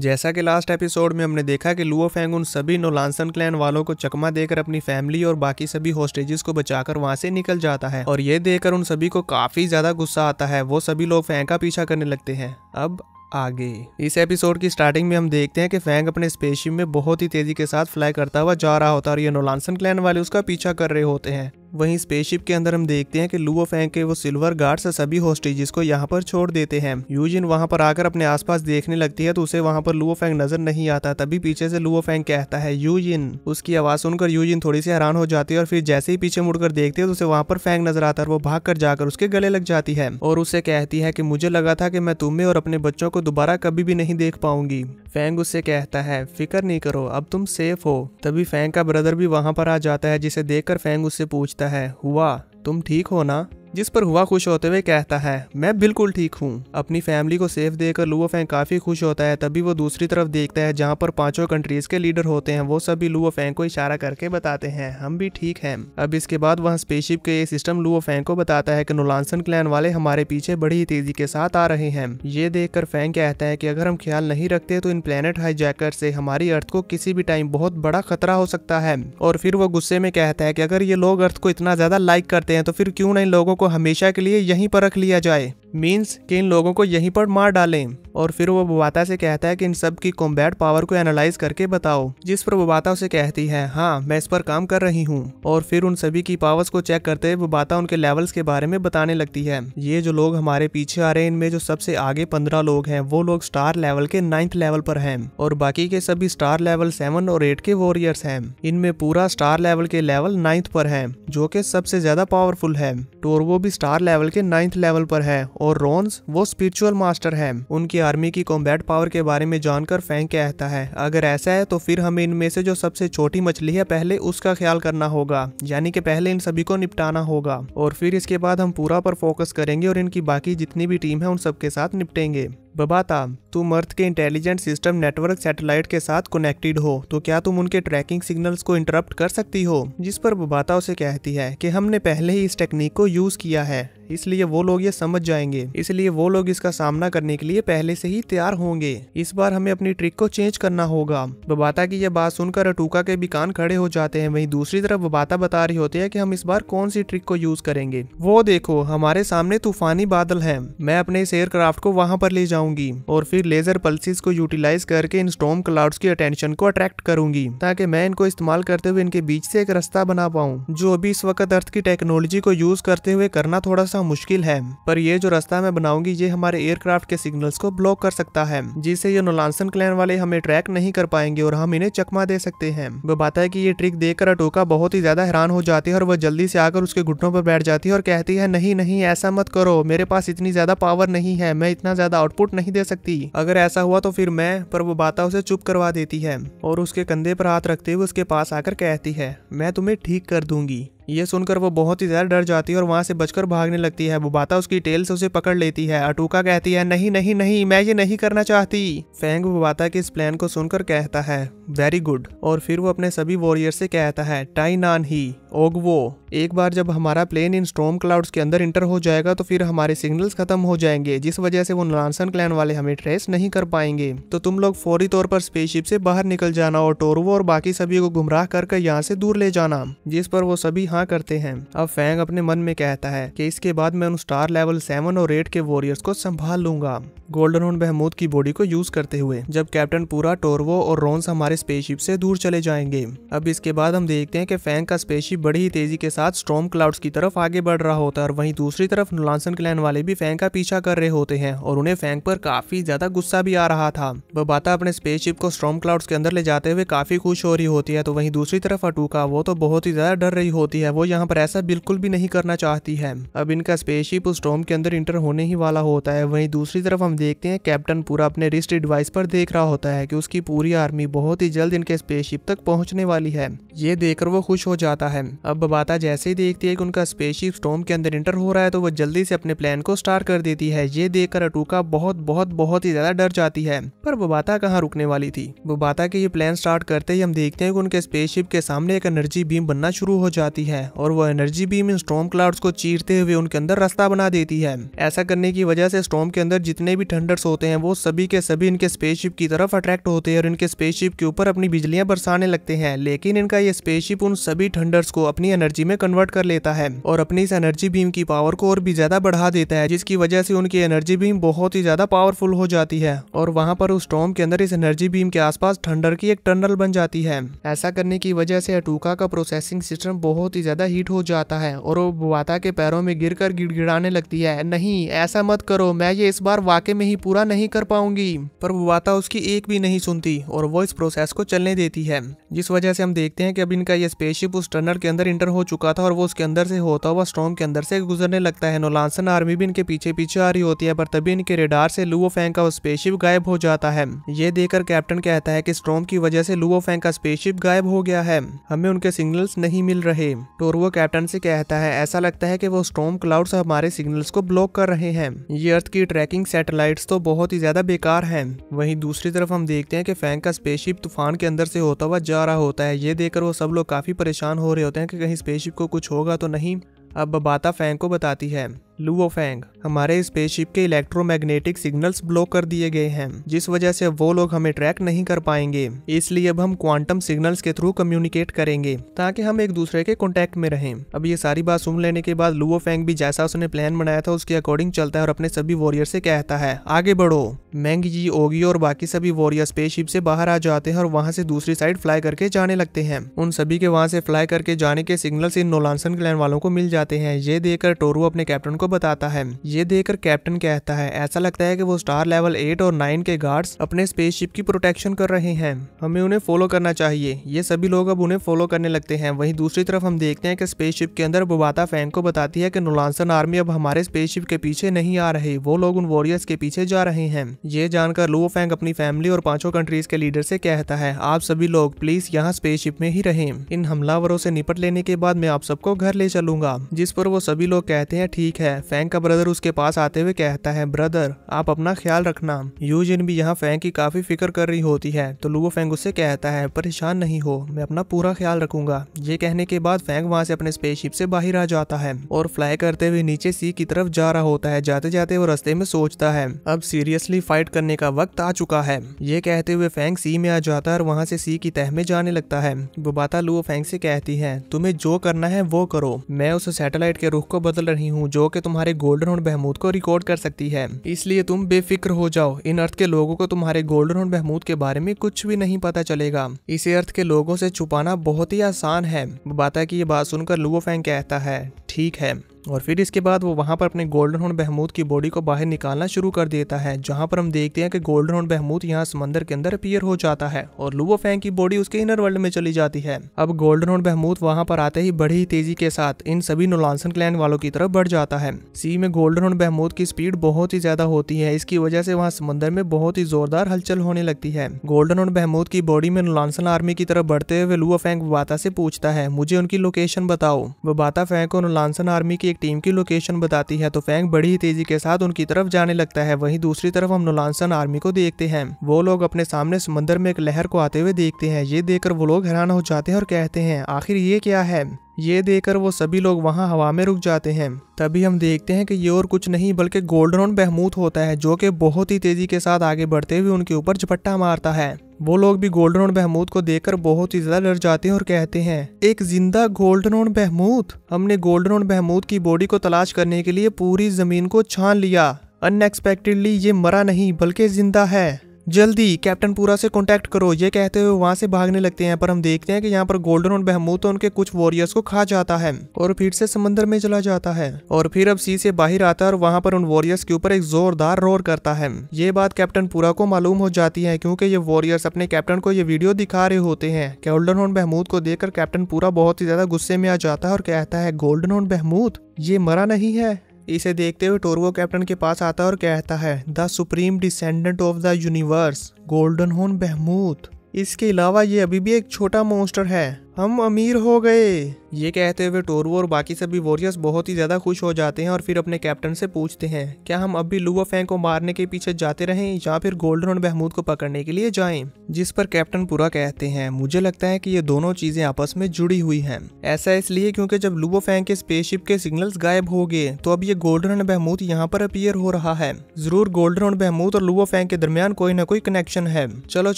जैसा कि last episode में हमने देखा कि लुओ फेंग उन सभी नोलानसन क्लैन वालों को चकमा देकर अपनी फैमिली और बाकी सभी होस्टेजेस को बचाकर वहां से निकल जाता है और ये देखकर उन सभी को काफी ज्यादा गुस्सा आता है वो सभी लोग फेंग का पीछा करने लगते हैं अब आगे इस एपिसोड की स्टार्टिंग में हम देखते हैं कि फैंग अपने स्पेसशिप में बहुत ही तेजी के साथ फ्लाई करता हुआ जा रहा होता है और ये नोलानसन क्लैन वाले उसका पीछा कर रहे होते हैं वहीं स्पेसशिप के अंदर हम देखते हैं कि लुओ फेंग के वो सिल्वर गार्ड से सभी होस्टेजेस को यहाँ पर छोड़ देते हैं यूजिन वहाँ पर आकर अपने आसपास देखने लगती है तो उसे वहाँ पर लुओ फैंग नजर नहीं आता तभी पीछे से लुओ फैंग कहता है यूजिन उसकी आवाज सुनकर यूजिन थोड़ी सी हैरान हो जाती है और फिर जैसे ही पीछे मुड़कर देखती है तो उसे वहाँ पर फैंग नजर आता है वो भाग कर जाकर उसके गले लग जाती है और उसे कहती है की मुझे लगा था कि मैं तुम्हें और अपने बच्चों को दोबारा कभी भी नहीं देख पाऊंगी फैंग उससे कहता है फिक्र नहीं करो अब तुम सेफ हो तभी फैंग का ब्रदर भी वहाँ पर आ जाता है जिसे कर फैंग उससे पूछता कहता है हुआ तुम ठीक हो ना जिस पर हुआ खुश होते हुए कहता है मैं बिल्कुल ठीक हूँ अपनी फैमिली को सेफ देकर लुओ फेंग काफी खुश होता है तभी वो दूसरी तरफ देखता है जहाँ पर पांचों कंट्रीज के लीडर होते हैं वो सभी लुओ फेंग को इशारा करके बताते हैं हम भी ठीक है अब इसके बाद वहाँ स्पेसशिप के सिस्टम लुओ फेंग को बताता है की नोलानसन क्लैन वाले हमारे पीछे बड़ी ही तेजी के साथ आ रहे हैं ये कर फैंग कहता है की अगर हम ख्याल नहीं रखते तो इन प्लेनेट हाईजैकर से हमारी अर्थ को किसी भी टाइम बहुत बड़ा खतरा हो सकता है और फिर वो गुस्से में कहता है की अगर ये लोग अर्थ को इतना ज्यादा लाइक करते हैं तो फिर क्यों नहीं लोगों को हमेशा के लिए यहीं पर रख लिया जाए मीन्स कि इन लोगों को यहीं पर मार डालें और फिर वो बुबाता से कहता है कि इन सब की कॉम्बैट पावर को एनालाइज करके बताओ जिस पर बुबाता उसे कहती है हाँ मैं इस पर काम कर रही हूँ और फिर उन सभी की पावर्स को चेक करते हुए बुबाता उनके लेवल्स के बारे में बताने लगती है ये जो लोग हमारे पीछे आ रहे हैं इनमें जो सबसे आगे पंद्रह लोग हैं वो लोग स्टार लेवल के नाइन्थ लेवल पर हैं और बाकी के सभी स्टार लेवल सेवन और एट के वॉरियर्स हैं इनमें पूरा स्टार लेवल के लेवल नाइन्थ पर है जो कि सबसे ज्यादा पावरफुल है टोर वो भी स्टार लेवल के नाइन्थ लेवल पर है और रोन्स वो स्पिरिचुअल मास्टर है उनकी आर्मी की कॉम्बैट पावर के बारे में जानकर फैंक कहता है अगर ऐसा है तो फिर हमें इनमें से जो सबसे छोटी मछली है पहले उसका ख्याल करना होगा यानी कि पहले इन सभी को निपटाना होगा और फिर इसके बाद हम पूरा पर फोकस करेंगे और इनकी बाकी जितनी भी टीम है उन सबके साथ निपटेंगे बबाता तुम अर्थ के इंटेलिजेंट सिस्टम नेटवर्क सैटेलाइट के साथ कनेक्टेड हो तो क्या तुम उनके ट्रैकिंग सिग्नल्स को इंटरप्ट कर सकती हो जिस पर बुबाता उसे कहती है कि हमने पहले ही इस टेक्निक को यूज किया है इसलिए वो लोग ये समझ जाएंगे इसलिए वो लोग इसका सामना करने के लिए पहले से ही तैयार होंगे इस बार हमें अपनी ट्रिक को चेंज करना होगा बबाता की यह बात सुनकर अटूका के भी कान खड़े हो जाते हैं वहीं दूसरी तरफ बबाता बता रही होती है कि हम इस बार कौन सी ट्रिक को यूज करेंगे वो देखो हमारे सामने तूफानी बादल है मैं अपने इस एयरक्राफ्ट को वहाँ पर ले जाऊंगी और फिर लेज़र पल्सिस को यूटिलाइज करके इन स्टोम क्लाउड्स की अटेंशन को अट्रैक्ट करूंगी ताकि मैं इनको इस्तेमाल करते हुए इनके बीच से एक रास्ता बना पाऊँ जो अभी इस वक्त अर्थ की टेक्नोलॉजी को यूज करते हुए करना थोड़ा सा मुश्किल है पर ये जो रास्ता मैं बनाऊंगी ये हमारे एयरक्राफ्ट के सिग्नल्स को ब्लॉक कर सकता है जिससे ये नोलानसन क्लैन वाले हमें ट्रैक नहीं कर पाएंगे और हम इन्हें चकमा दे सकते हैं वो बात है की ये ट्रिक देखकर अटोका बहुत ही ज्यादा हैरान हो जाती है और वह जल्दी से आकर उसके घुटनों पर बैठ जाती है और कहती है नहीं नहीं ऐसा मत करो मेरे पास इतनी ज्यादा पावर नहीं है मैं इतना ज्यादा आउटपुट नहीं दे सकती अगर ऐसा हुआ तो फिर मैं पर वो बाता उसे चुप करवा देती है और उसके कंधे पर हाथ रखते हुए उसके पास आकर कहती है मैं तुम्हें ठीक कर दूंगी ये सुनकर वो बहुत ही ज़्यादा डर जाती है और वहाँ से बचकर भागने लगती है वो बाता उसकी टेल से उसे पकड़ लेती है अटूका कहती है नहीं नहीं नहीं मैं ये नहीं करना चाहती फेंग वो बाता के इस प्लान को सुनकर कहता है वेरी गुड और फिर वो अपने सभी वॉरियर से कहता है टाई नान ही ओगवो एक बार जब हमारा प्लेन इन स्टॉर्म क्लाउड्स के अंदर इंटर हो जाएगा तो फिर हमारे सिग्नल्स खत्म हो जाएंगे जिस वजह से वो नानसन क्लैन वाले हमें ट्रेस नहीं कर पाएंगे तो तुम लोग फौरी तौर पर स्पेसशिप से बाहर निकल जाना और टोरवो और बाकी सभी को गुमराह करके यहाँ से दूर ले जाना जिस पर वो सभी हाँ करते हैं अब फैंग अपने मन में कहता है कि इसके बाद मैं उन स्टार लेवल सेवन और एट के वॉरियर्स को संभाल लूंगा गोल्डन होन बहमूद की बॉडी को यूज करते हुए जब कैप्टन पूरा टोरवो और रोन्स हमारे स्पेसशिप से दूर चले जाएंगे अब इसके बाद हम देखते हैं कि फैंग का स्पेसशिप बड़ी ही तेजी के साथ स्ट्रॉम क्लाउड्स की तरफ आगे बढ़ रहा होता है और वहीं दूसरी तरफ नुलानसन क्लैन वाले भी फैंग का पीछा कर रहे होते हैं और उन्हें फैंग पर काफी ज्यादा गुस्सा भी आ रहा था बबाता अपने स्पेसशिप को स्ट्रॉम क्लाउड्स के अंदर ले जाते हुए काफी खुश हो रही होती है तो वहीं दूसरी तरफ अटूका वो तो बहुत ही ज्यादा डर रही होती है है वो यहाँ पर ऐसा बिल्कुल भी नहीं करना चाहती है अब इनका स्पेसशिप उस स्टॉम के अंदर इंटर होने ही वाला होता है वहीं दूसरी तरफ हम देखते हैं कैप्टन पूरा अपने रिस्ट डिवाइस पर देख रहा होता है कि उसकी पूरी आर्मी बहुत ही जल्द इनके स्पेसशिप तक पहुंचने वाली है ये देखकर वो खुश हो जाता है अब बबाता जैसे ही देखती है कि उनका स्पेसशिप स्टोम के अंदर इंटर हो रहा है तो वो जल्दी से अपने प्लान को स्टार्ट कर देती है ये देखकर अटूका बहुत बहुत बहुत ही ज्यादा डर जाती है पर बबाता कहाँ रुकने वाली थी बबाता के ये प्लान स्टार्ट करते ही हम देखते हैं कि उनके स्पेसशिप के सामने एक एनर्जी बीम बनना शुरू हो जाती है है और वो एनर्जी बीम इन स्टॉम क्लाउड्स को चीरते हुए उनके अंदर रास्ता बना देती है ऐसा करने की वजह से स्टॉम के अंदर जितने भी थंडर्स होते हैं वो सभी के सभी इनके स्पेसशिप की तरफ अट्रैक्ट होते हैं और इनके स्पेसशिप के ऊपर अपनी बिजलियां बरसाने लगते हैं लेकिन इनका ये स्पेसशिप उन सभी थंडर्स को अपनी एनर्जी में कन्वर्ट कर लेता है और अपनी इस एनर्जी बीम की पावर को और भी ज्यादा बढ़ा देता है जिसकी वजह से उनकी एनर्जी बीम बहुत ही ज्यादा पावरफुल हो जाती है और वहाँ पर उस स्टॉम के अंदर इस एनर्जी बीम के आसपास थंडर की एक टनल बन जाती है ऐसा करने की वजह से अटूका का प्रोसेसिंग सिस्टम बहुत ही ज़्यादा हीट हो जाता है और वो बुआता के पैरों में गिर कर गिड़गिड़ाने लगती है नहीं ऐसा मत करो मैं ये इस बार वाकई में ही पूरा नहीं कर पाऊंगी पर बुआता उसकी एक भी नहीं सुनती और वो इस प्रोसेस को चलने देती है जिस वजह से हम देखते हैं कि अब इनका ये स्पेसशिप उस टनल के अंदर इंटर हो चुका था और वो उसके अंदर से होता हुआ स्ट्रॉम के अंदर से गुजरने लगता है नोलानसन आर्मी भी इनके पीछे पीछे आ रही होती है पर तभी इनके रेडार से लुओ फैंग का स्पेसशिप गायब हो जाता है ये देखकर कैप्टन कहता है कि स्ट्रॉम की वजह से लुओ फैंग का स्पेसशिप गायब हो गया है हमें उनके सिग्नल्स नहीं मिल रहे टोरवो कैप्टन से कहता है ऐसा लगता है कि वो स्टोम क्लाउड्स हमारे सिग्नल्स को ब्लॉक कर रहे हैं ये अर्थ की ट्रैकिंग सैटेलाइट्स तो बहुत ही ज्यादा बेकार हैं वहीं दूसरी तरफ हम देखते हैं कि फैंक का स्पेसशिप तूफान के अंदर से होता हुआ जा रहा होता है ये देखकर वो सब लोग काफी परेशान हो रहे होते हैं कि कहीं स्पेसशिप को कुछ होगा तो नहीं अब बबाता फैंक को बताती है लुओफेंग हमारे स्पेसशिप के इलेक्ट्रोमैग्नेटिक सिग्नल्स ब्लॉक कर दिए गए हैं जिस वजह से वो लोग हमें ट्रैक नहीं कर पाएंगे इसलिए अब हम क्वांटम सिग्नल्स के थ्रू कम्युनिकेट करेंगे ताकि हम एक दूसरे के कॉन्टेक्ट में रहें अब ये सारी बात सुन लेने के बाद लुओफेंग भी जैसा उसने प्लान बनाया था उसके अकॉर्डिंग चलता है और अपने सभी वॉरियर से कहता है आगे बढ़ो मैंग जी ओगी और बाकी सभी वॉरियर स्पेसशिप से बाहर आ जाते हैं और वहाँ से दूसरी साइड फ्लाई करके जाने लगते हैं उन सभी के वहाँ से फ्लाई करके जाने के सिग्नल्स इन नोलानसन क्लैन वालों को मिल जाते हैं ये देखकर टोरू अपने कैप्टन को को बताता है ये देखकर कैप्टन कहता है ऐसा लगता है कि वो स्टार लेवल एट और नाइन के गार्ड्स अपने स्पेसशिप की प्रोटेक्शन कर रहे हैं हमें उन्हें फॉलो करना चाहिए ये सभी लोग अब उन्हें फॉलो करने लगते हैं वहीं दूसरी तरफ हम देखते हैं कि स्पेसशिप के अंदर बुबाता फैंक को बताती है कि नुलानसन आर्मी अब हमारे स्पेसशिप के पीछे नहीं आ रही वो लोग उन वॉरियर्स के पीछे जा रहे हैं ये जानकर लुओ फैंक अपनी फैमिली और पांचों कंट्रीज के लीडर से कहता है आप सभी लोग प्लीज यहाँ स्पेसशिप में ही रहे इन हमलावरों से निपट लेने के बाद मैं आप सबको घर ले चलूंगा जिस पर वो सभी लोग कहते हैं ठीक है है फैंक का ब्रदर उसके पास आते हुए कहता है ब्रदर आप अपना ख्याल रखना यूजिन भी यहाँ फैंक की काफी फिक्र कर रही होती है तो लुवो फैंग उससे कहता है परेशान नहीं हो मैं अपना पूरा ख्याल रखूंगा ये कहने के बाद फैंक वहाँ से अपने स्पेसशिप से बाहर आ जाता है और फ्लाई करते हुए नीचे सी की तरफ जा रहा होता है जाते जाते वो रस्ते में सोचता है अब सीरियसली फाइट करने का वक्त आ चुका है ये कहते हुए फैंक सी में आ जाता है और वहाँ से सी की तह में जाने लगता है वो बुबाता लुओ फैंक से कहती है तुम्हें जो करना है वो करो मैं उस सैटेलाइट के रुख को बदल रही हूँ जो कि तुम्हारे गोल्डन हॉर्न बहमूद को रिकॉर्ड कर सकती है इसलिए तुम बेफिक्र हो जाओ इन अर्थ के लोगों को तुम्हारे गोल्डन हॉर्न बहमूद के बारे में कुछ भी नहीं पता चलेगा इसे अर्थ के लोगों से छुपाना बहुत ही आसान है बाता की ये बात सुनकर लुओ फैंग कहता है ठीक है और फिर इसके बाद वो वहाँ पर अपने गोल्डन हॉर्न बहमूद की बॉडी को बाहर निकालना शुरू कर देता है जहाँ पर हम देखते हैं कि गोल्डन हॉर्न बहमूद यहाँ समंदर के अंदर अपीयर हो जाता है और लुवो फैंग की बॉडी उसके इनर वर्ल्ड में चली जाती है अब गोल्डन हॉर्न बहमूद वहाँ पर आते ही बड़ी ही तेजी के साथ इन सभी नोलानसन क्लैन वालों की तरफ बढ़ जाता है सी में गोल्डन हॉर्न बहमूद की स्पीड बहुत ही ज्यादा होती है इसकी वजह से वहाँ समंदर में बहुत ही जोरदार हलचल होने लगती है गोल्डन हॉर्न बहमूद की बॉडी में नोलानसन आर्मी की तरफ बढ़ते हुए लुवो फैंग वाता से पूछता है मुझे उनकी लोकेशन बताओ बाता फैंग को नोलान तानसन आर्मी की एक टीम की लोकेशन बताती है तो फैंग बड़ी ही तेजी के साथ उनकी तरफ जाने लगता है वहीं दूसरी तरफ हम नोलानसन आर्मी को देखते हैं वो लोग अपने सामने समंदर में एक लहर को आते हुए देखते हैं ये देखकर वो लोग हैरान हो जाते हैं और कहते हैं आखिर ये क्या है ये देखकर वो सभी लोग वहाँ हवा में रुक जाते हैं तभी हम देखते हैं कि ये और कुछ नहीं बल्कि गोल्डन बहमूत होता है जो कि बहुत ही तेजी के साथ आगे बढ़ते हुए उनके ऊपर झपट्टा मारता है वो लोग भी गोल्डन बहमूत बहमूद को देखकर बहुत ही ज्यादा डर जाते हैं और कहते हैं एक जिंदा गोल्डन बहमूत बहमूद हमने गोल्डन बहमूत बहमूद की बॉडी को तलाश करने के लिए पूरी जमीन को छान लिया अनएक्सपेक्टेडली ये मरा नहीं बल्कि जिंदा है जल्दी कैप्टन पूरा से कॉन्टैक्ट करो ये कहते हुए वहाँ से भागने लगते हैं पर हम देखते हैं कि यहाँ पर गोल्डन और बहमूत तो उनके कुछ वॉरियर्स को खा जाता है और फिर से समंदर में चला जाता है और फिर अब सी से बाहर आता है और वहाँ पर उन वॉरियर्स के ऊपर एक जोरदार रोर करता है ये बात कैप्टन पूरा को मालूम हो जाती है क्योंकि ये वॉरियर्स अपने कैप्टन को ये वीडियो दिखा रहे होते हैं गोल्डन और बहमूद को देखकर कैप्टन पूरा बहुत ही ज्यादा गुस्से में आ जाता है और कहता है गोल्डन और बहमूद ये मरा नहीं है इसे देखते हुए टोरवो कैप्टन के पास आता है और कहता है the supreme descendant of the universe golden horn behemoth इसके अलावा ये अभी भी एक छोटा मोन्स्टर है हम अमीर हो गए ये कहते हुए टोरू और बाकी सभी वॉरियर्स बहुत ही ज्यादा खुश हो जाते हैं और फिर अपने कैप्टन से पूछते हैं क्या हम अब भी लुआ फैंग को मारने के पीछे जाते रहें या फिर गोल्डन और महमूद को पकड़ने के लिए जाएं जिस पर कैप्टन पूरा कहते हैं मुझे लगता है कि ये दोनों चीजें आपस में जुड़ी हुई है ऐसा इसलिए क्यूँकी जब लुवो फैंग के स्पेसशिप के सिग्नल गायब हो गए तो अब ये गोल्डन और महमूद यहाँ पर अपियर हो रहा है जरूर गोल्डन और महमूद और लुबो फैंग के दरमियान कोई ना कोई कनेक्शन है चलो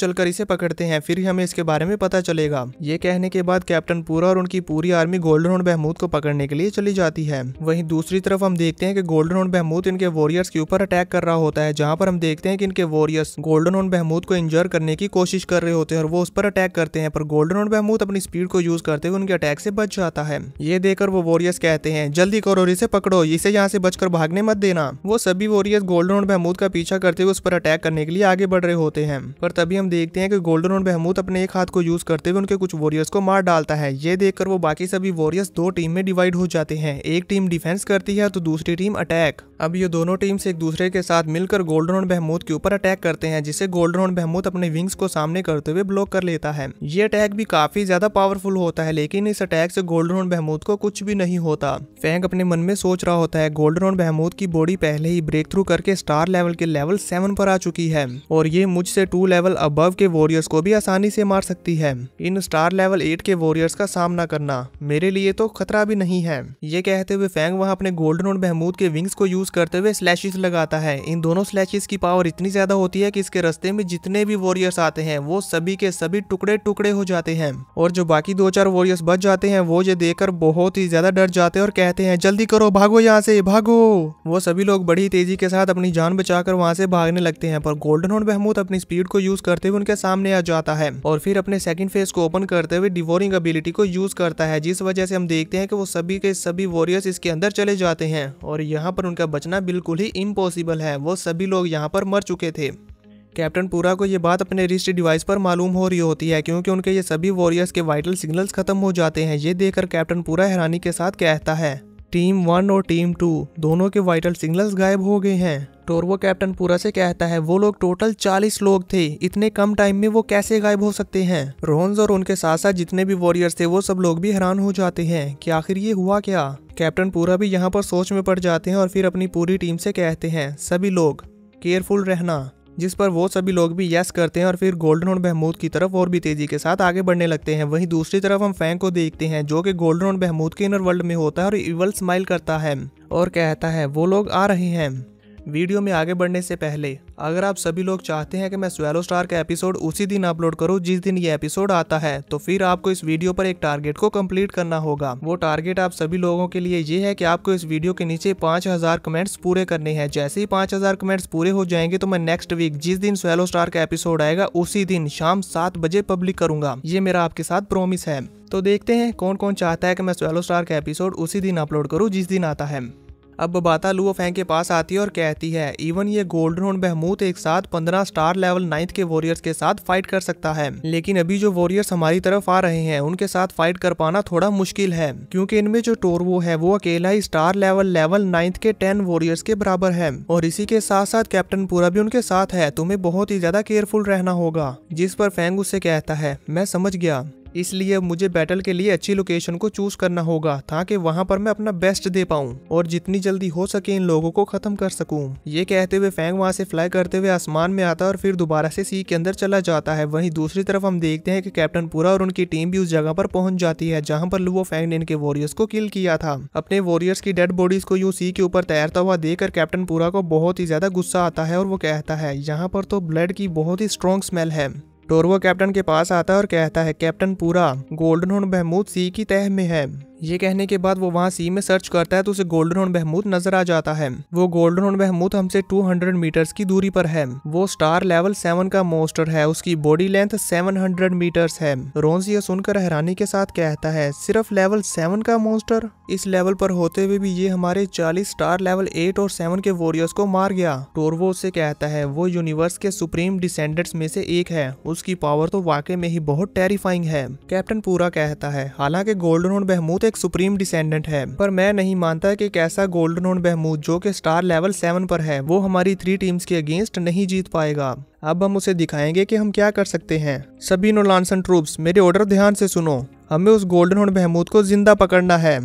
चलकर इसे पकड़ते हैं फिर हमें इसके बारे में पता चलेगा ये कहने के बाद कैप्टन पूरा और उनकी पूरी आर्मी गोल्डन हॉर्न बहमूद को पकड़ने के लिए चली जाती है वहीं दूसरी तरफ हम देखते हैं कि गोल्डन हॉर्न बहमूद इनके वॉरियर्स के ऊपर अटैक कर रहा होता है जहां पर हम देखते हैं कि इनके वॉरियर्स गोल्डन हॉर्न बहमूद को इंजर करने की कोशिश कर रहे होते हैं और वो उस पर अटैक करते हैं पर गोल्डन हॉर्न बहमूद अपनी स्पीड को यूज करते हुए उनके अटैक से बच जाता है ये देखकर वो वॉरियर्स कहते हैं जल्दी करो और इसे पकड़ो इसे यहाँ से बचकर भागने मत देना वो सभी वॉरियर्स गोल्डन हॉर्न बहमूद का पीछा करते हुए उस पर अटैक करने के लिए आगे बढ़ रहे होते हैं पर तभी हम देखते हैं कि गोल्डन हॉर्न बहमूद अपने एक हाथ को यूज करते हुए उनके कुछ वॉरियर्स को मार मार डालता है ये देखकर वो बाकी सभी वॉरियर्स दो टीम में डिवाइड हो जाते हैं एक टीम डिफेंस करती है तो दूसरी टीम अटैक अब ये दोनों टीम्स एक दूसरे के साथ मिलकर गोल्डन और बहमूद के ऊपर अटैक करते हैं जिसे गोल्डन और बहमूद अपने विंग्स को सामने करते हुए ब्लॉक कर लेता है ये अटैक भी काफी ज्यादा पावरफुल होता है लेकिन इस अटैक से गोल्डन और बहमूद को कुछ भी नहीं होता फैंक अपने मन में सोच रहा होता है गोल्डन और बहमूद की बॉडी पहले ही ब्रेक थ्रू करके स्टार लेवल के लेवल सेवन पर आ चुकी है और ये मुझसे टू लेवल अबव के वॉरियर्स को भी आसानी से मार सकती है इन स्टार लेवल एट के वॉरियर्स का सामना करना मेरे लिए तो खतरा भी नहीं है ये कहते हुए फैंग वहाँ अपने गोल्डन और महमूद के विंग्स को यूज करते हुए स्लैशेस लगाता है इन दोनों स्लैशेस की पावर इतनी ज्यादा होती है कि इसके रस्ते में जितने भी वॉरियर्स आते हैं वो सभी के सभी टुकड़े टुकड़े हो जाते हैं और जो बाकी दो चार वॉरियर्स बच जाते हैं वो ये देखकर बहुत ही ज्यादा डर जाते हैं और कहते हैं जल्दी करो भागो यहाँ से भागो वो सभी लोग बड़ी तेजी के साथ अपनी जान कर वहाँ से भागने लगते हैं पर गोल्डन और महमूद अपनी स्पीड को यूज करते हुए उनके सामने आ जाता है और फिर अपने सेकंड फेज को ओपन करते हुए डिवोर वॉरिंग एबिलिटी को यूज़ करता है जिस वजह से हम देखते हैं कि वो सभी के सभी वॉरियर्स इसके अंदर चले जाते हैं और यहाँ पर उनका बचना बिल्कुल ही इम्पॉसिबल है वो सभी लोग यहाँ पर मर चुके थे कैप्टन पूरा को ये बात अपने रिस्ट डिवाइस पर मालूम हो रही होती है क्योंकि उनके ये सभी वॉरियर्स के वाइटल सिग्नल्स खत्म हो जाते हैं ये देखकर कैप्टन पूरा हैरानी के साथ कहता है टीम वन और टीम टू दोनों के वाइटल सिग्नल्स गायब हो गए हैं टोरवो कैप्टन पूरा से कहता है वो लोग टोटल 40 लोग थे इतने कम टाइम में वो कैसे गायब हो सकते हैं रोन्स और उनके साथ साथ जितने भी वॉरियर्स थे वो सब लोग भी हैरान हो जाते हैं कि आखिर ये हुआ क्या कैप्टन पूरा भी यहाँ पर सोच में पड़ जाते हैं और फिर अपनी पूरी टीम से कहते हैं सभी लोग केयरफुल रहना जिस पर वो सभी लोग भी यस करते हैं और फिर गोल्डन और बहमूद की तरफ और भी तेजी के साथ आगे बढ़ने लगते हैं वहीं दूसरी तरफ हम फैंक को देखते हैं जो कि गोल्डन और बहमूद के इनर वर्ल्ड में होता है और इवल स्माइल करता है और कहता है वो लोग आ रहे हैं वीडियो में आगे बढ़ने से पहले अगर आप सभी लोग चाहते हैं कि मैं स्वेलो स्टार का एपिसोड उसी दिन अपलोड करूं जिस दिन ये एपिसोड आता है तो फिर आपको इस वीडियो पर एक टारगेट को कंप्लीट करना होगा वो टारगेट आप सभी लोगों के लिए ये है कि आपको इस वीडियो के नीचे पांच हजार कमेंट्स पूरे करने हैं जैसे ही पांच हजार कमेंट्स पूरे हो जाएंगे तो मैं नेक्स्ट वीक जिस दिन स्वेलो स्टार का एपिसोड आएगा उसी दिन शाम सात बजे पब्लिक करूंगा ये मेरा आपके साथ प्रोमिस है तो देखते हैं कौन कौन चाहता है कि मैं स्वेलो स्टार का एपिसोड उसी दिन अपलोड करूँ जिस दिन आता है अब बबाता लू के पास आती है और कहती है इवन ये गोल्डन होन बहमूत एक साथ पंद्रह स्टार लेवल नाइन्थ के वॉरियर्स के साथ फाइट कर सकता है लेकिन अभी जो वॉरियर्स हमारी तरफ आ रहे हैं उनके साथ फाइट कर पाना थोड़ा मुश्किल है क्योंकि इनमें जो टोरवो है वो अकेला ही स्टार लेवल लेवल नाइन्थ के टेन वॉरियर्स के बराबर है और इसी के साथ साथ कैप्टन पूरा भी उनके साथ है तुम्हें बहुत ही ज्यादा केयरफुल रहना होगा जिस पर फैंग उससे कहता है मैं समझ गया इसलिए मुझे बैटल के लिए अच्छी लोकेशन को चूज करना होगा ताकि वहाँ पर मैं अपना बेस्ट दे पाऊँ और जितनी जल्दी हो सके इन लोगों को खत्म कर सकूँ ये कहते हुए फैंग वहाँ से फ्लाई करते हुए आसमान में आता है और फिर दोबारा से सी के अंदर चला जाता है वहीं दूसरी तरफ हम देखते हैं कि कैप्टन पूरा और उनकी टीम भी उस जगह पर पहुंच जाती है जहाँ पर लुवो फैंग ने इनके वॉरियर्स को किल किया था अपने वॉरियर्स की डेड बॉडीज को यू सी के ऊपर तैरता हुआ देखकर कैप्टन पूरा को बहुत ही ज्यादा गुस्सा आता है और वो कहता है यहाँ पर तो ब्लड की बहुत ही स्ट्रॉन्ग स्मेल है टोरवो कैप्टन के पास आता है और कहता है कैप्टन पूरा गोल्डन हॉर्न बहमूद सी की तह में है ये कहने के बाद वो वहाँ सी में सर्च करता है तो उसे गोल्डन हॉर्न बहमूद नजर आ जाता है वो गोल्डन हॉर्न बहमूद हमसे 200 मीटर्स की दूरी पर है वो स्टार लेवल सेवन का मोस्टर है उसकी बॉडी लेंथ 700 मीटर्स है रोन्स ये सुनकर हैरानी के साथ कहता है सिर्फ लेवल सेवन का मोस्टर इस लेवल पर होते हुए भी ये हमारे चालीस स्टार लेवल एट और सेवन के वॉरियर्स को मार गया टोरवो उसे कहता है वो यूनिवर्स के सुप्रीम डिसेंडेंट्स में से एक है उसकी पावर तो वाकई में ही बहुत टेरिफाइंग है कैप्टन पूरा कहता है हालांकि गोल्डन हॉर्न बहमूद एक सुप्रीम डिसेंडेंट है पर मैं नहीं मानता कि कैसा गोल्डन ऑन बहमूद जो कि स्टार लेवल सेवन पर है वो हमारी थ्री टीम्स के अगेंस्ट नहीं जीत पाएगा अब हम उसे दिखाएंगे कि हम क्या कर सकते हैं सभी नोलानसन ट्रूप्स मेरे ऑर्डर ध्यान से सुनो हमें उस गोल्डन हॉर्न बहमूद को जिंदा पकड़ना है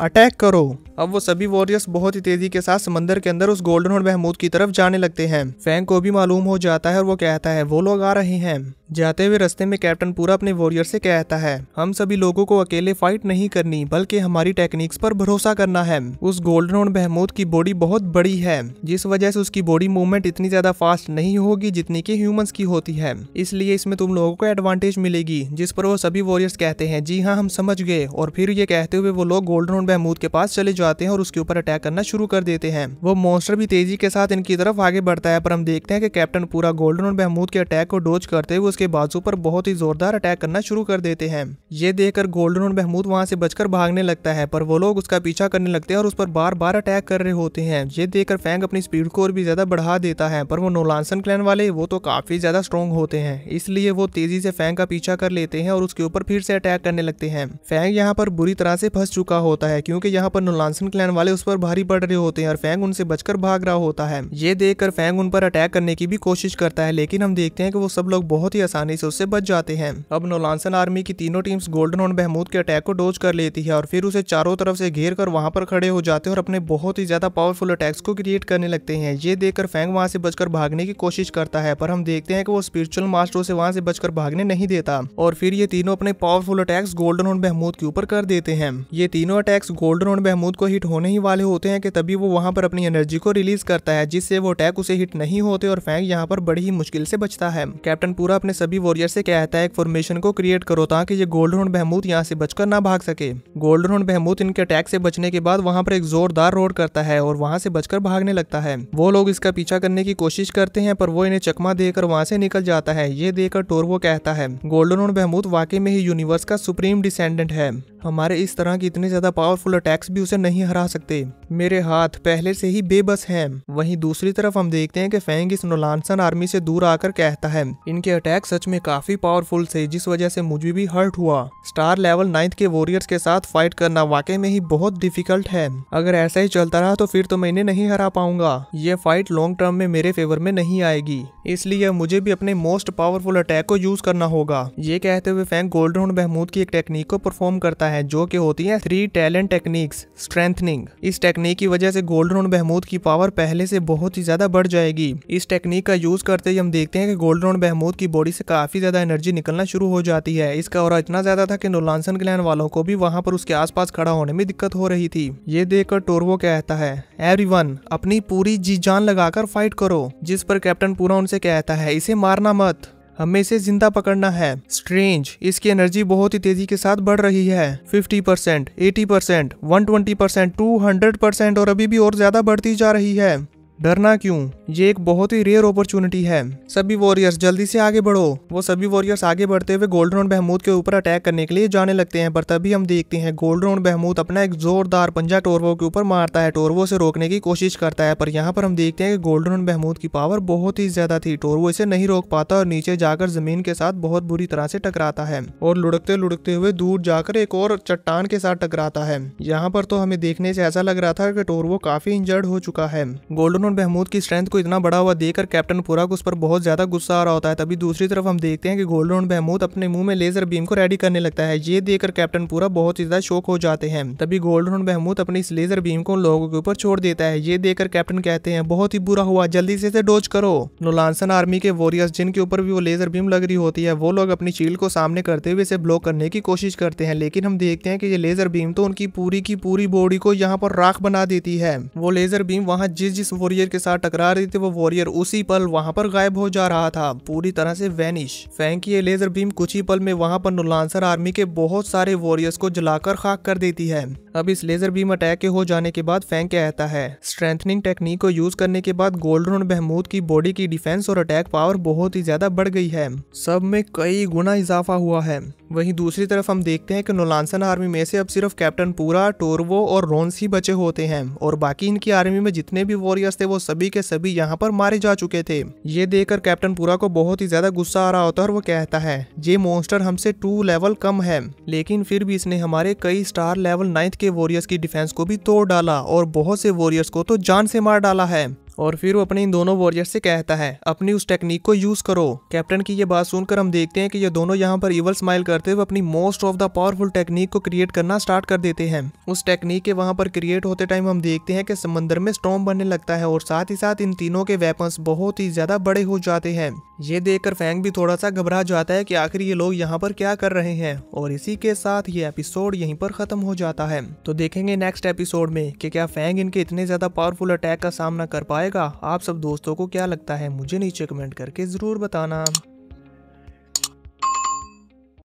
अटैक करो अब वो सभी वॉरियर्स बहुत ही तेजी के साथ समंदर के अंदर उस गोल्डन और महमूद की तरफ जाने लगते हैं फैंग को भी मालूम हो जाता है और वो कहता है वो लोग आ रहे हैं जाते हुए रास्ते में कैप्टन पूरा अपने वॉरियर से कहता है हम सभी लोगों को अकेले फाइट नहीं करनी बल्कि हमारी टेक्निक्स पर भरोसा करना है उस गोल्डन और महमूद की बॉडी बहुत बड़ी है जिस वजह से उसकी बॉडी मूवमेंट इतनी ज्यादा फास्ट नहीं होगी जितनी की ह्यूमंस की होती है इसलिए इसमें तुम लोगों को एडवांटेज मिलेगी जिस पर वो सभी वॉरियर्स कहते हैं जी हाँ हम समझ गए और फिर ये कहते हुए वो लोग गोल्डन और बहमूद के पास चले जाते हैं और उसके ऊपर अटैक करना शुरू कर देते हैं वो मॉन्स्टर भी तेजी के साथ इनकी तरफ आगे बढ़ता है पर हम देखते हैं कि कैप्टन पूरा गोल्डन और महमूद के अटैक को डोज करते हुए उसके बाजू पर बहुत ही जोरदार अटैक करना शुरू कर देते हैं ये देखकर गोल्डन और महमूद वहाँ से बचकर भागने लगता है पर वो लोग उसका पीछा करने लगते हैं और उस पर बार बार अटैक कर रहे होते हैं ये देखकर फैंग अपनी स्पीड को और भी ज्यादा बढ़ा देता है पर वो नोलानसन क्लैन वाले वो तो काफी ज्यादा स्ट्रॉन्ग होते हैं इसलिए वो तेजी से फैंग का पीछा कर लेते हैं और उसके ऊपर फिर से अटैक करने लगते हैं फैंग यहाँ पर बुरी तरह से फंस चुका होता है है क्योंकि यहाँ पर नोलानसन क्लैन वाले उस पर भारी पड़ रहे होते हैं और फैंग उनसे बचकर भाग रहा होता है ये देखकर फैंग उन पर अटैक करने की भी कोशिश करता है लेकिन हम देखते हैं कि वो सब लोग बहुत ही आसानी से उससे बच जाते हैं अब नोलानसन आर्मी की तीनों टीम्स गोल्डन और महमूद के अटैक को डोज कर लेती है और फिर उसे चारों तरफ से घेर कर वहां पर खड़े हो जाते हैं और अपने बहुत ही ज्यादा पावरफुल अटैक्स को क्रिएट करने लगते हैं ये देखकर फैंग वहां से बचकर भागने की कोशिश करता है पर हम देखते हैं कि वो स्पिरिचुअल मास्टर से वहां से बचकर भागने नहीं देता और फिर ये तीनों अपने पावरफुल अटैक्स गोल्डन और महमूद के ऊपर कर देते हैं ये तीनों अटैक अटैक्स गोल्डन और महमूद को हिट होने ही वाले होते हैं कि तभी वो वहाँ पर अपनी एनर्जी को रिलीज करता है जिससे वो अटैक उसे हिट नहीं होते और फैंक यहाँ पर बड़ी ही मुश्किल से बचता है कैप्टन पूरा अपने सभी वॉरियर से कहता है फॉर्मेशन को क्रिएट करो ताकि ये गोल्डन और महमूद यहाँ से बचकर ना भाग सके गोल्डन और महमूद इनके अटैक से बचने के बाद वहाँ पर एक जोरदार रोड करता है और वहाँ से बचकर भागने लगता है वो लोग इसका पीछा करने की कोशिश करते हैं पर वो इन्हें चकमा देकर वहाँ से निकल जाता है ये देखकर टोरवो कहता है गोल्डन और महमूद वाकई में ही यूनिवर्स का सुप्रीम डिसेंडेंट है हमारे इस तरह की इतने ज्यादा पावर पावरफुल अटैक्स भी उसे नहीं हरा सकते मेरे हाथ पहले से ही बेबस हैं वहीं दूसरी तरफ हम देखते हैं कि फैंग इस नोलानसन आर्मी से दूर आकर कहता है इनके अटैक सच में काफी पावरफुल थे जिस वजह से मुझे भी हर्ट हुआ स्टार लेवल नाइन्थ के वॉरियर्स के साथ फाइट करना वाकई में ही बहुत डिफिकल्ट है अगर ऐसा ही चलता रहा तो फिर तो मैं इन्हें नहीं हरा पाऊंगा ये फाइट लॉन्ग टर्म में मेरे फेवर में नहीं आएगी इसलिए मुझे भी अपने मोस्ट पावरफुल अटैक को यूज करना होगा ये कहते हुए फैंक गोल्डन महमूद की एक टेक्निक को परफॉर्म करता है जो की होती है three talent silent techniques strengthening इस टेक्निक की वजह से गोल्ड राउंड बहमूद की पावर पहले से बहुत ही ज्यादा बढ़ जाएगी इस टेक्निक का यूज करते ही हम देखते हैं कि गोल्ड राउंड बहमूद की बॉडी से काफी ज्यादा एनर्जी निकलना शुरू हो जाती है इसका और इतना ज्यादा था कि नोलानसन ग्लैंड वालों को भी वहां पर उसके आसपास खड़ा होने में दिक्कत हो रही थी ये देखकर टोरवो कहता है एवरी अपनी पूरी जी जान लगाकर फाइट करो जिस पर कैप्टन पूरा उनसे कहता है इसे मारना मत हमें इसे जिंदा पकड़ना है स्ट्रेंज इसकी एनर्जी बहुत ही तेजी के साथ बढ़ रही है 50 percent eighty percent one twenty percent two hundred percent और अभी भी और ज्यादा बढ़ती जा रही है डरना क्यों ये एक बहुत ही रेयर अपॉर्चुनिटी है सभी वॉरियर्स जल्दी से आगे बढ़ो वो सभी वॉरियर्स आगे बढ़ते हुए गोल्डन बहमूद के ऊपर अटैक करने के लिए जाने लगते हैं पर तभी हम देखते हैं गोल्डन बहमूद अपना एक जोरदार पंजा टोरवो के ऊपर मारता है टोरवो से रोकने की कोशिश करता है पर यहाँ पर हम देखते हैं कि गोल्डन बहमूद की पावर बहुत ही ज्यादा थी टोरवो इसे नहीं रोक पाता और नीचे जाकर जमीन के साथ बहुत बुरी तरह से टकराता है और लुढ़कते लुढ़कते हुए दूर जाकर एक और चट्टान के साथ टकराता है यहाँ पर तो हमें देखने से ऐसा लग रहा था कि टोरवो काफी इंजर्ड हो चुका है गोल्डन कैप्टन महमूद की स्ट्रेंथ को इतना बड़ा हुआ देकर कैप्टन पूरा को उस पर बहुत ज़्यादा गुस्सा आ रहा होता है तभी दूसरी तरफ हम देखते हैं कि गोल्डन महमूद अपने मुंह में लेजर बीम को रेडी करने लगता है ये देखकर कैप्टन पूरा बहुत ही ज़्यादा शोक हो जाते हैं तभी गोल्डन महमूद अपनी इस लेजर बीम को लोगों के ऊपर छोड़ देता है ये देखकर कैप्टन कहते हैं बहुत ही बुरा हुआ जल्दी से इसे डोज करो नोलानसन आर्मी के वॉरियर्स जिनके ऊपर भी वो लेजर बीम लग रही होती है वो लोग अपनी चील को सामने करते हुए इसे ब्लॉक करने की कोशिश करते हैं लेकिन हम देखते हैं कि ये लेजर बीम तो उनकी पूरी की पूरी बॉडी को यहाँ पर राख बना देती है वो लेजर बीम वहाँ जिस जिस वॉरियर वॉरियर के साथ टकरा रही थी वो वॉरियर उसी पल वहां पर गायब हो जा रहा था पूरी तरह से वैनिश फैंक ये लेजर बीम कुछ ही पल में वहां पर नुलांसर आर्मी के बहुत सारे वॉरियर्स को जलाकर खाक कर देती है अब इस लेजर बीम अटैक के हो जाने के बाद फैंक कहता है स्ट्रेंथनिंग टेक्निक को यूज करने के बाद गोल्डन और महमूद की बॉडी की डिफेंस और अटैक पावर बहुत ही ज्यादा बढ़ गई है सब में कई गुना इजाफा हुआ है वहीं दूसरी तरफ हम देखते हैं कि नोलानसन आर्मी में से अब सिर्फ कैप्टन पूरा टोरवो और रोन्स ही बचे होते हैं और बाकी इनकी आर्मी में जितने भी वॉरियर्स थे वो सभी के सभी यहाँ पर मारे जा चुके थे ये देखकर कैप्टन पूरा को बहुत ही ज्यादा गुस्सा आ रहा होता है और वो कहता है ये मोन्स्टर हमसे टू लेवल कम है लेकिन फिर भी इसने हमारे कई स्टार लेवल नाइन्थ के वॉरियर्स की डिफेंस को भी तोड़ डाला और बहुत से वॉरियर्स को तो जान से मार डाला है और फिर वो अपने इन दोनों वॉरियर से कहता है अपनी उस टेक्निक को यूज करो कैप्टन की ये बात सुनकर हम देखते हैं कि ये दोनों यहाँ पर इवल स्माइल करते हुए अपनी most of the powerful technique को क्रिएट करना स्टार्ट कर देते हैं उस टेक्निक के वहाँ पर क्रिएट होते टाइम हम देखते हैं कि समंदर में स्टॉम बनने लगता है और साथ ही साथ इन तीनों के वेपन्स बहुत ही ज्यादा बड़े हो जाते हैं ये देखकर फैंग भी थोड़ा सा घबरा जाता है कि आखिर ये लोग यहाँ पर क्या कर रहे हैं और इसी के साथ ये एपिसोड यहीं पर खत्म हो जाता है तो देखेंगे नेक्स्ट एपिसोड में कि क्या फैंग इनके इतने ज्यादा पावरफुल अटैक का सामना कर पाए जाएगा आप सब दोस्तों को क्या लगता है मुझे नीचे कमेंट करके ज़रूर बताना